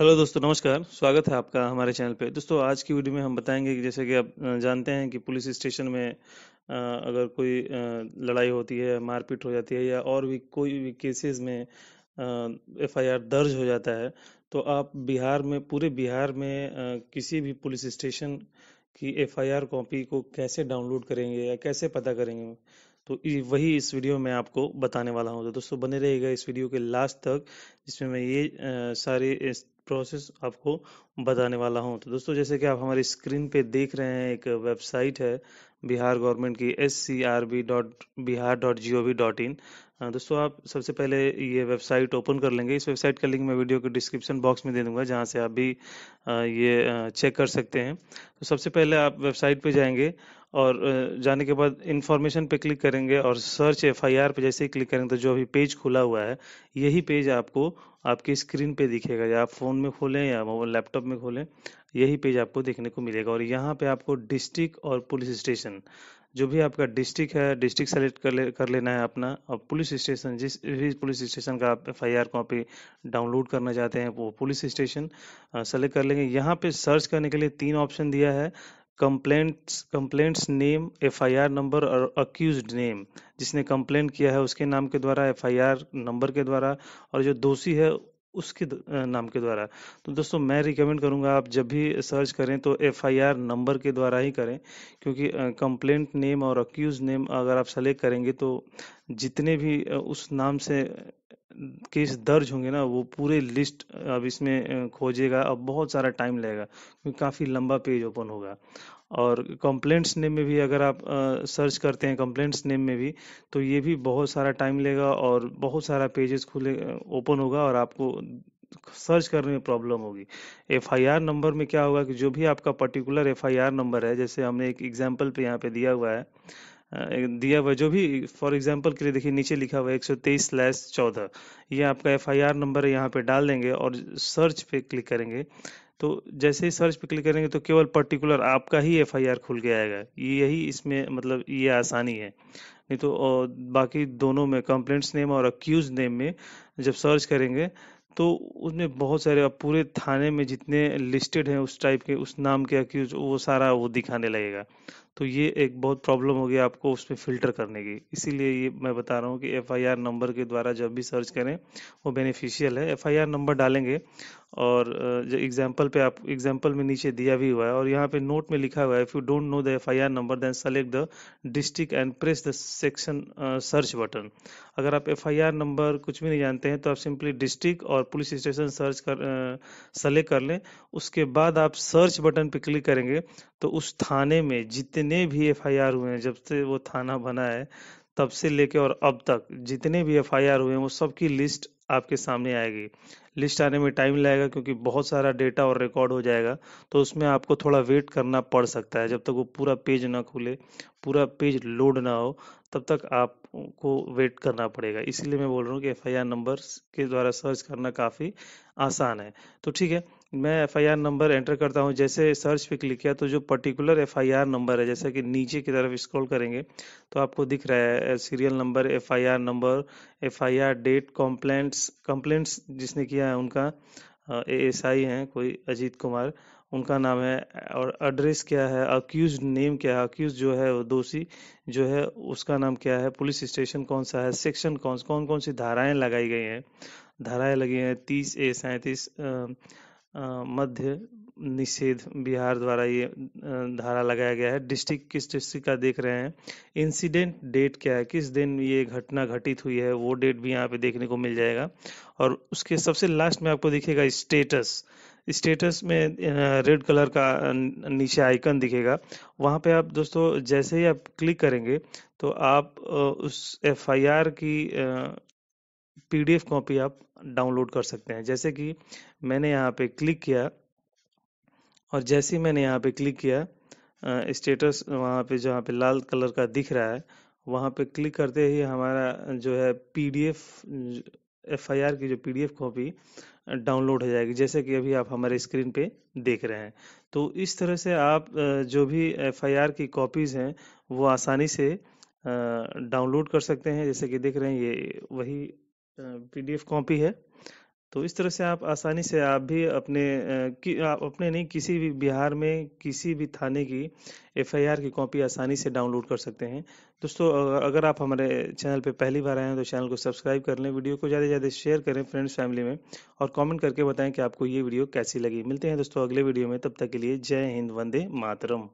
hello दोस्तों नमस्कार स्वागत है आपका हमारे चैनल पे दोस्तों आज की वीडियो में हम बताएंगे कि जैसे कि आप जानते हैं कि पुलिस स्टेशन में अगर कोई लड़ाई होती है मारपीट हो जाती है या और भी कोई भी केसेस में एफआईआर दर्ज हो जाता है तो आप बिहार में पूरे बिहार में किसी भी पुलिस स्टेशन की एफआईआर कॉपी को कैसे डाउनलोड करेंगे या कैसे पता करेंगे तो वही इस वीडियो में आपको बताने वाला हूँ तो दोस्तों बने रहेगा इस वीडियो के लास्ट तक जिसमें मैं ये सारे इस प्रोसेस आपको बताने वाला हूँ तो दोस्तों जैसे कि आप हमारी स्क्रीन पे देख रहे हैं एक वेबसाइट है बिहार गवर्नमेंट की S C R B dot Bihar dot G O V dot in दोस्तों आप सबसे पहले ये वेबसाइट ओपन कर लेंगे इस वेबसाइट का लिंक मैं वीडियो के डिस्क्रिप्शन बॉक्स में दे दूंगा जहाँ से आप भी ये चेक कर सकते हैं तो सबसे पहले आप वेबसाइट पे जाएंगे और जाने के बाद इन्फॉर्मेशन पे क्लिक करेंगे और सर्च एफ आई आर पे जैसे ही क्लिक करेंगे तो जो अभी पेज खुला हुआ है यही पेज आपको आपकी स्क्रीन पे दिखेगा या आप फ़ोन में खोलें या लैपटॉप में खोलें यही पेज आपको देखने को मिलेगा और यहाँ पे आपको डिस्ट्रिक्ट और पुलिस स्टेशन जो भी आपका डिस्ट्रिक्ट है डिस्ट्रिक्ट सेलेक्ट कर ले कर लेना है अपना और पुलिस स्टेशन जिस भी पुलिस स्टेशन का आप F I R copy download करना चाहते हैं वो पुलिस स्टेशन सेलेक्ट कर लेंगे यहाँ पे सर्च करने के लिए तीन ऑप्शन दिया है कंप्लेंट्स नेम एफआईआर नंबर और अक्यूज नेम जिसने कंप्लेंट किया है उसके नाम के द्वारा एफआईआर नंबर के द्वारा और जो दोषी है उसके नाम के द्वारा तो दोस्तों मैं रिकमेंड करूंगा आप जब भी सर्च करें तो एफआईआर नंबर के द्वारा ही करें क्योंकि कंप्लेंट नेम और अक्यूज नेम अगर आप सेलेक्ट करेंगे तो जितने भी उस नाम से केस दर्ज होंगे ना वो पूरे लिस्ट अब इसमें खोजेगा अब बहुत सारा टाइम लगेगा क्योंकि काफ़ी लंबा पेज ओपन होगा और कंप्लेंट्स नेम में भी अगर आप सर्च करते हैं कंप्लेंट्स नेम में भी तो ये भी बहुत सारा टाइम लेगा और बहुत सारा पेजेस खुले ओपन होगा और आपको सर्च करने में प्रॉब्लम होगी एफ नंबर में क्या होगा कि जो भी आपका पर्टिकुलर एफ नंबर है जैसे हमने एक एग्जाम्पल पे यहाँ पे दिया हुआ है दिया हुआ जो भी फॉर एग्जांपल के लिए देखिए नीचे लिखा हुआ है एक सौ तेईस स्लैश चौदह ये आपका एफआईआर नंबर है यहाँ पे डाल देंगे और सर्च पे क्लिक करेंगे तो जैसे ही सर्च पे क्लिक करेंगे तो केवल पर्टिकुलर आपका ही एफआईआर खुल के आएगा यही इसमें मतलब ये आसानी है नहीं तो बाकी दोनों में कंप्लेंट्स नेम और अक्यूज नेम में जब सर्च करेंगे तो उसमें बहुत सारे पूरे थाने में जितने लिस्टेड हैं उस टाइप के उस नाम के अक्यूज वो सारा वो दिखाने लगेगा तो ये एक बहुत प्रॉब्लम होगी आपको उस पर फिल्टर करने की इसीलिए ये मैं बता रहा हूँ कि एफआईआर नंबर के द्वारा जब भी सर्च करें वो बेनिफिशियल है एफआईआर नंबर डालेंगे और जो एग्जाम्पल पे आप एग्जाम्पल में नीचे दिया भी हुआ है और यहाँ पे नोट में लिखा हुआ है if you don't know the F I R number then select the district and press the section search button अगर आप एफ आई आर नंबर कुछ भी नहीं जानते हैं तो आप सिंपली डिस्ट्रिक्ट और पुलिस स्टेशन सर्च कर सेलेक्ट कर लें उसके बाद आप सर्च बटन पे क्लिक करेंगे तो उस थाने में जितने भी एफ आई आर हुए हैं जब से वो थाना बना है तब से लेके और अब तक जितने भी एफ आई आर हुए हैं वो सबकी लिस्ट आपके सामने आएगी लिस्ट आने में टाइम लगेगा क्योंकि बहुत सारा डेटा और रिकॉर्ड हो जाएगा तो उसमें आपको थोड़ा वेट करना पड़ सकता है जब तक वो पूरा पेज ना खुले पूरा पेज लोड ना हो तब तक आप को वेट करना पड़ेगा इसीलिए मैं बोल रहा हूँ कि एफआईआर नंबर के द्वारा सर्च करना काफ़ी आसान है तो ठीक है मैं एफआईआर नंबर एंटर करता हूँ जैसे सर्च पे क्लिक किया तो जो पर्टिकुलर एफआईआर नंबर है जैसे कि नीचे की तरफ स्क्रॉल करेंगे तो आपको दिख रहा है serial number F I R number F I R date complaints complaints जिसने किया है उनका ए एस आई हैं कोई अजीत कुमार उनका नाम है और एड्रेस क्या है अक्यूज नेम क्या है अक्यूज जो है वो दोषी जो है उसका नाम क्या है पुलिस स्टेशन कौन सा है सेक्शन कौन कौन कौन सी धाराएं लगाई गई हैं धाराएं लगी हैं तीस ए सैंतीस मध्य निषेध बिहार द्वारा ये धारा लगाया गया है डिस्ट्रिक्ट किस डिस्ट्रिक्ट का देख रहे हैं इंसिडेंट डेट क्या है किस दिन ये घटना घटित हुई है वो डेट भी यहाँ पे देखने को मिल जाएगा और उसके सबसे लास्ट में आपको दिखेगा स्टेटस स्टेटस में रेड कलर का नीचे आइकन दिखेगा वहाँ पे आप दोस्तों जैसे ही आप क्लिक करेंगे तो आप उस एफआईआर की पीडीएफ कॉपी आप डाउनलोड कर सकते हैं जैसे कि मैंने यहाँ पे क्लिक किया और जैसे ही मैंने यहाँ पे क्लिक किया स्टेटस वहाँ पे जहाँ पे लाल कलर का दिख रहा है वहाँ पे क्लिक करते ही हमारा जो है पीडीएफ एफआईआर की जो पीडीएफ कॉपी डाउनलोड हो जाएगी जैसे कि अभी आप हमारे स्क्रीन पे देख रहे हैं तो इस तरह से आप जो भी एफआईआर की कॉपीज़ हैं वो आसानी से डाउनलोड कर सकते हैं जैसे कि देख रहे हैं ये वही पीडीएफ कॉपी है तो इस तरह से आप आसानी से आप भी अपने कि आप अपने नहीं किसी भी बिहार में किसी भी थाने की एफआईआर की कॉपी आसानी से डाउनलोड कर सकते हैं दोस्तों अगर आप हमारे चैनल पर पहली बार आए हैं तो चैनल को सब्सक्राइब कर लें वीडियो को ज़्यादा से ज़्यादा शेयर करें फ्रेंड्स फैमिली में और कमेंट करके बताएं कि आपको ये वीडियो कैसी लगी मिलते हैं दोस्तों अगले वीडियो में तब तक के लिए जय हिंद वंदे मातरम